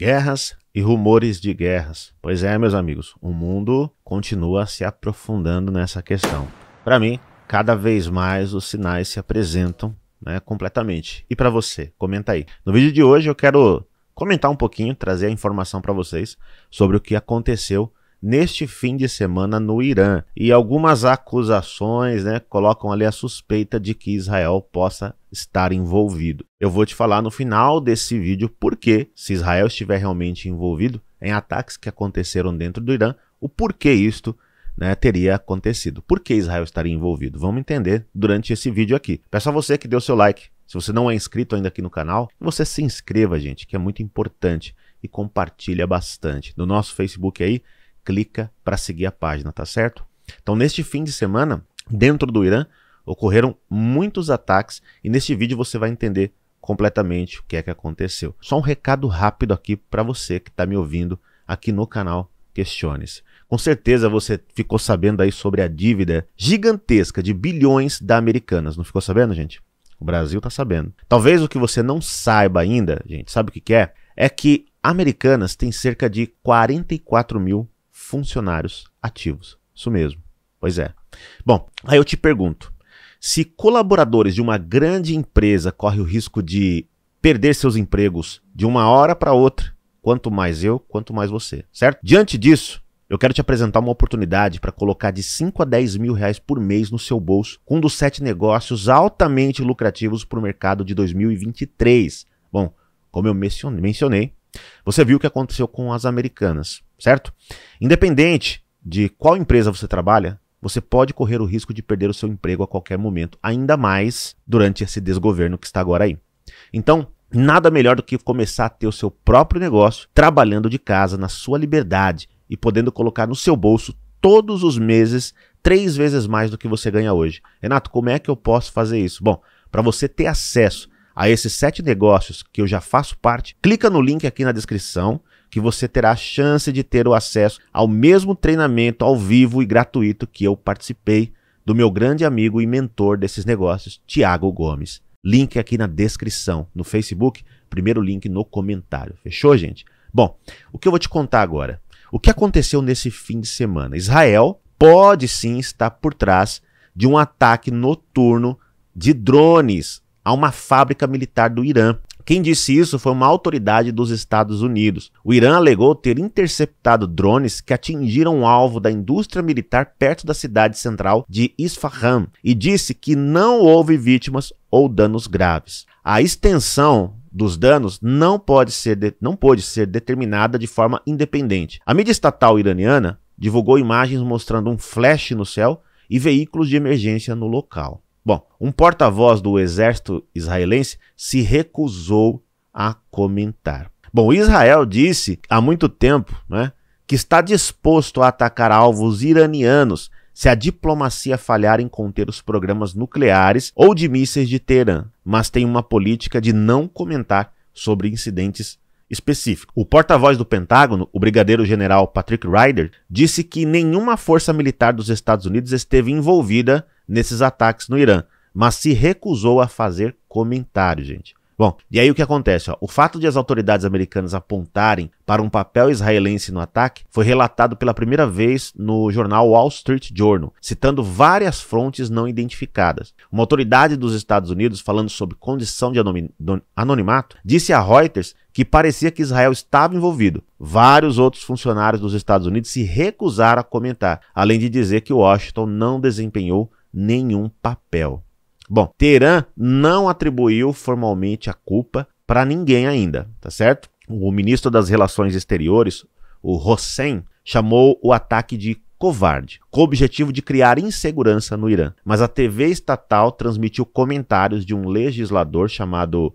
Guerras e rumores de guerras. Pois é, meus amigos, o mundo continua se aprofundando nessa questão. Para mim, cada vez mais os sinais se apresentam né, completamente. E para você, comenta aí. No vídeo de hoje eu quero comentar um pouquinho, trazer a informação para vocês sobre o que aconteceu neste fim de semana no Irã. E algumas acusações né, colocam ali a suspeita de que Israel possa estar envolvido. Eu vou te falar no final desse vídeo por que, se Israel estiver realmente envolvido em ataques que aconteceram dentro do Irã, o porquê isto né, teria acontecido. Por que Israel estaria envolvido? Vamos entender durante esse vídeo aqui. Peço a você que deu seu like. Se você não é inscrito ainda aqui no canal, você se inscreva, gente, que é muito importante e compartilha bastante. No nosso Facebook aí, clica para seguir a página, tá certo? Então, neste fim de semana, dentro do Irã, ocorreram muitos ataques e neste vídeo você vai entender completamente o que é que aconteceu. Só um recado rápido aqui para você que está me ouvindo aqui no canal Questione-se. Com certeza você ficou sabendo aí sobre a dívida gigantesca de bilhões da Americanas. Não ficou sabendo, gente? O Brasil está sabendo. Talvez o que você não saiba ainda, gente, sabe o que, que é? É que Americanas tem cerca de 44 mil funcionários ativos. Isso mesmo. Pois é. Bom, aí eu te pergunto: se colaboradores de uma grande empresa correm o risco de perder seus empregos de uma hora para outra, quanto mais eu, quanto mais você, certo? Diante disso, eu quero te apresentar uma oportunidade para colocar de 5 a 10 mil reais por mês no seu bolso, com um dos sete negócios altamente lucrativos para o mercado de 2023. Bom, como eu mencionei, você viu o que aconteceu com as americanas, certo? Independente de qual empresa você trabalha, você pode correr o risco de perder o seu emprego a qualquer momento, ainda mais durante esse desgoverno que está agora aí. Então, nada melhor do que começar a ter o seu próprio negócio, trabalhando de casa, na sua liberdade e podendo colocar no seu bolso todos os meses três vezes mais do que você ganha hoje. Renato, como é que eu posso fazer isso? Bom, para você ter acesso a esses sete negócios que eu já faço parte, clica no link aqui na descrição que você terá a chance de ter o acesso ao mesmo treinamento ao vivo e gratuito que eu participei do meu grande amigo e mentor desses negócios, Tiago Gomes. Link aqui na descrição, no Facebook, primeiro link no comentário. Fechou, gente? Bom, o que eu vou te contar agora? O que aconteceu nesse fim de semana? Israel pode sim estar por trás de um ataque noturno de drones a uma fábrica militar do Irã. Quem disse isso foi uma autoridade dos Estados Unidos. O Irã alegou ter interceptado drones que atingiram o um alvo da indústria militar perto da cidade central de Isfahan e disse que não houve vítimas ou danos graves. A extensão dos danos não pode ser, de, não pode ser determinada de forma independente. A mídia estatal iraniana divulgou imagens mostrando um flash no céu e veículos de emergência no local. Bom, um porta-voz do exército israelense se recusou a comentar. Bom, Israel disse há muito tempo né, que está disposto a atacar alvos iranianos se a diplomacia falhar em conter os programas nucleares ou de mísseis de Teherã, mas tem uma política de não comentar sobre incidentes específicos. O porta-voz do Pentágono, o brigadeiro-general Patrick Ryder, disse que nenhuma força militar dos Estados Unidos esteve envolvida nesses ataques no Irã, mas se recusou a fazer comentário, gente. Bom, e aí o que acontece? Ó? O fato de as autoridades americanas apontarem para um papel israelense no ataque foi relatado pela primeira vez no jornal Wall Street Journal, citando várias fontes não identificadas. Uma autoridade dos Estados Unidos, falando sobre condição de anonimato, disse a Reuters que parecia que Israel estava envolvido. Vários outros funcionários dos Estados Unidos se recusaram a comentar, além de dizer que Washington não desempenhou nenhum papel. Bom, Teheran não atribuiu formalmente a culpa para ninguém ainda, tá certo? O ministro das Relações Exteriores, o Hossein, chamou o ataque de covarde, com o objetivo de criar insegurança no Irã. Mas a TV estatal transmitiu comentários de um legislador chamado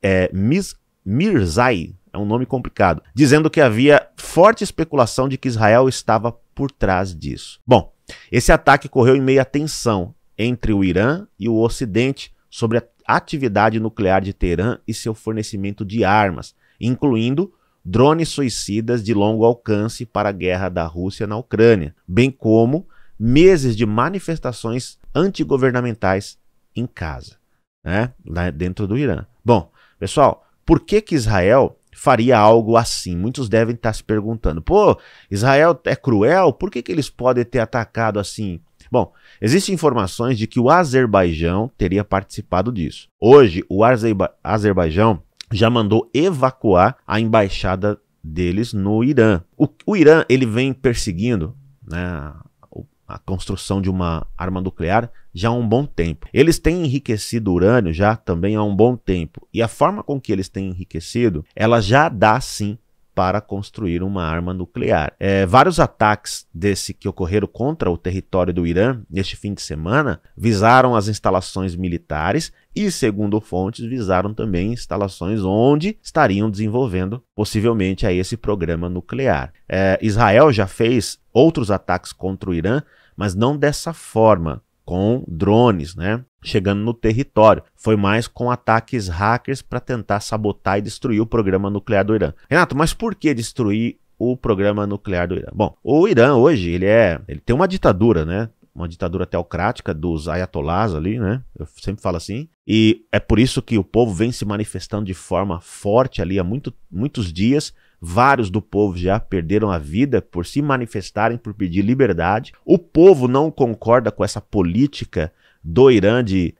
é, Miz, Mirzai, é um nome complicado, dizendo que havia forte especulação de que Israel estava por trás disso. Bom, esse ataque correu em meio à tensão entre o Irã e o Ocidente sobre a atividade nuclear de Teherã e seu fornecimento de armas, incluindo drones suicidas de longo alcance para a guerra da Rússia na Ucrânia, bem como meses de manifestações antigovernamentais em casa, né, dentro do Irã. Bom, pessoal, por que que Israel faria algo assim. Muitos devem estar se perguntando: pô, Israel é cruel? Por que, que eles podem ter atacado assim? Bom, existem informações de que o Azerbaijão teria participado disso. Hoje, o Azerba Azerbaijão já mandou evacuar a embaixada deles no Irã. O, o Irã ele vem perseguindo né, a construção de uma arma nuclear já há um bom tempo. Eles têm enriquecido urânio já também há um bom tempo. E a forma com que eles têm enriquecido, ela já dá sim para construir uma arma nuclear. É, vários ataques desse que ocorreram contra o território do Irã neste fim de semana visaram as instalações militares e, segundo fontes, visaram também instalações onde estariam desenvolvendo possivelmente a esse programa nuclear. É, Israel já fez outros ataques contra o Irã, mas não dessa forma com drones, né? Chegando no território. Foi mais com ataques hackers para tentar sabotar e destruir o programa nuclear do Irã. Renato, mas por que destruir o programa nuclear do Irã? Bom, o Irã hoje, ele é, ele tem uma ditadura, né? Uma ditadura teocrática dos ayatolás ali, né? Eu sempre falo assim. E é por isso que o povo vem se manifestando de forma forte ali há muito, muitos dias Vários do povo já perderam a vida por se manifestarem, por pedir liberdade. O povo não concorda com essa política do Irã de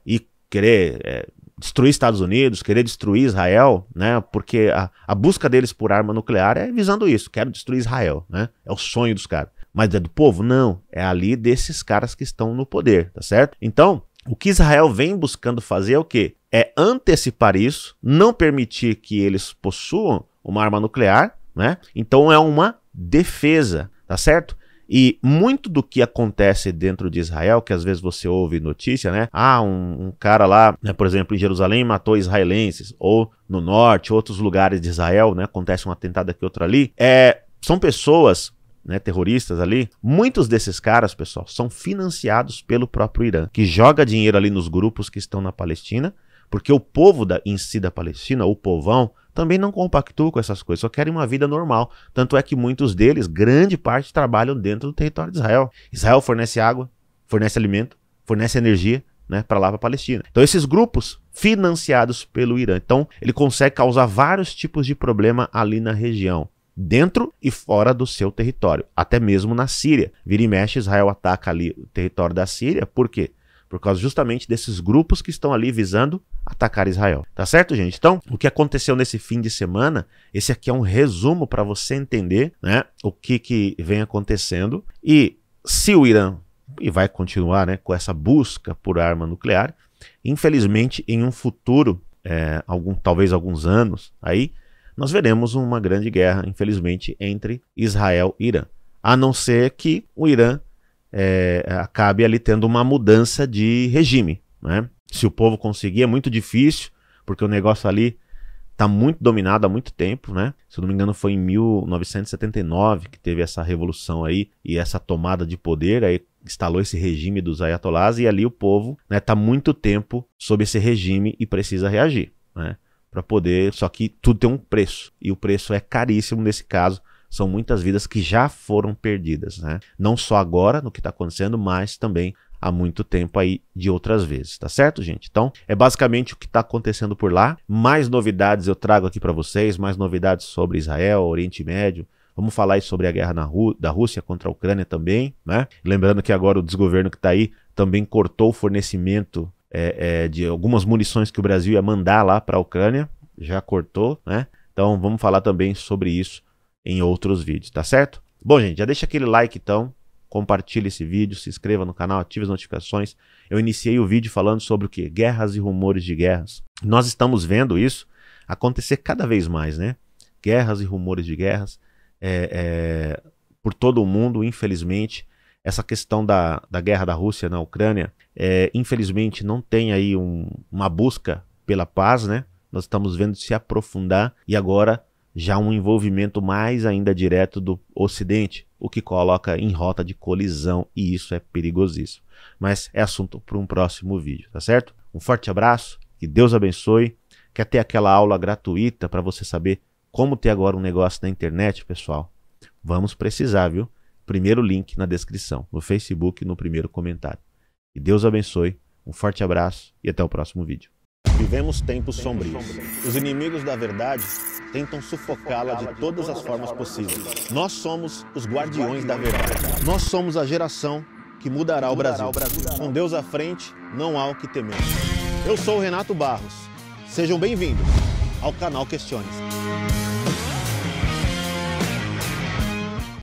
querer é, destruir Estados Unidos, querer destruir Israel, né? Porque a, a, busca deles por arma nuclear é visando isso, quero destruir Israel, né? É o sonho dos caras. Mas é do povo? Não, é ali desses caras que estão no poder, tá certo? Então, o que Israel vem buscando fazer é o quê? É antecipar isso, não permitir que eles possuam uma arma nuclear, né? Então é uma defesa, tá certo? E muito do que acontece dentro de Israel, que às vezes você ouve notícia, né? Ah, um, um cara lá, né, por exemplo, em Jerusalém matou israelenses, ou no norte, outros lugares de Israel, né? Acontece um atentado aqui, outro ali. É, são pessoas, né, terroristas ali. Muitos desses caras, pessoal, são financiados pelo próprio Irã, que joga dinheiro ali nos grupos que estão na Palestina, porque o povo da, em si da Palestina, o povão, também não compactuam com essas coisas, só querem uma vida normal. Tanto é que muitos deles, grande parte, trabalham dentro do território de Israel. Israel fornece água, fornece alimento, fornece energia, né, para lá para a Palestina. Então esses grupos financiados pelo Irã. Então ele consegue causar vários tipos de problema ali na região, dentro e fora do seu território, até mesmo na Síria. Vira e mexe Israel ataca ali o território da Síria, por quê? por causa justamente desses grupos que estão ali visando atacar Israel. Tá certo, gente? Então, o que aconteceu nesse fim de semana, esse aqui é um resumo para você entender, né, o que que vem acontecendo e se o Irã e vai continuar, né, com essa busca por arma nuclear, infelizmente em um futuro, é, algum, talvez alguns anos aí, nós veremos uma grande guerra, infelizmente, entre Israel e Irã. A não ser que o Irã é, acabe ali tendo uma mudança de regime. Né? Se o povo conseguir, é muito difícil, porque o negócio ali está muito dominado há muito tempo, né? Se eu não me engano, foi em 1979 que teve essa revolução aí e essa tomada de poder, aí instalou esse regime dos ayatolás e ali o povo está né, tá muito tempo sob esse regime e precisa reagir, né? Para poder, só que tudo tem um preço e o preço é caríssimo nesse caso são muitas vidas que já foram perdidas, né? Não só agora, no que está acontecendo, mas também há muito tempo aí de outras vezes, tá certo, gente? Então, é basicamente o que está acontecendo por lá. Mais novidades eu trago aqui para vocês, mais novidades sobre Israel, Oriente Médio. Vamos falar aí sobre a guerra na Rú da Rússia contra a Ucrânia também, né? Lembrando que agora o desgoverno que está aí também cortou o fornecimento é, é, de algumas munições que o Brasil ia mandar lá para a Ucrânia, já cortou, né? Então vamos falar também sobre isso em outros vídeos, tá certo? Bom, gente, já deixa aquele like então, compartilhe esse vídeo, se inscreva no canal, ative as notificações. Eu iniciei o vídeo falando sobre o que? Guerras e rumores de guerras. Nós estamos vendo isso acontecer cada vez mais, né? Guerras e rumores de guerras é, é, por todo o mundo, infelizmente. Essa questão da, da guerra da Rússia na Ucrânia, é, infelizmente, não tem aí um, uma busca pela paz, né? Nós estamos vendo se aprofundar e agora já um envolvimento mais ainda direto do Ocidente, o que coloca em rota de colisão e isso é perigosíssimo. Mas é assunto para um próximo vídeo, tá certo? Um forte abraço, que Deus abençoe. Quer ter aquela aula gratuita para você saber como ter agora um negócio na internet, pessoal? Vamos precisar, viu? Primeiro link na descrição, no Facebook, no primeiro comentário. Que Deus abençoe, um forte abraço e até o próximo vídeo. Vivemos tempos sombrios. Os inimigos da verdade tentam sufocá-la de todas as formas possíveis. Nós somos os guardiões da verdade. Nós somos a geração que mudará o Brasil. Com Deus à frente, não há o que temer. Eu sou o Renato Barros. Sejam bem-vindos ao canal Questões.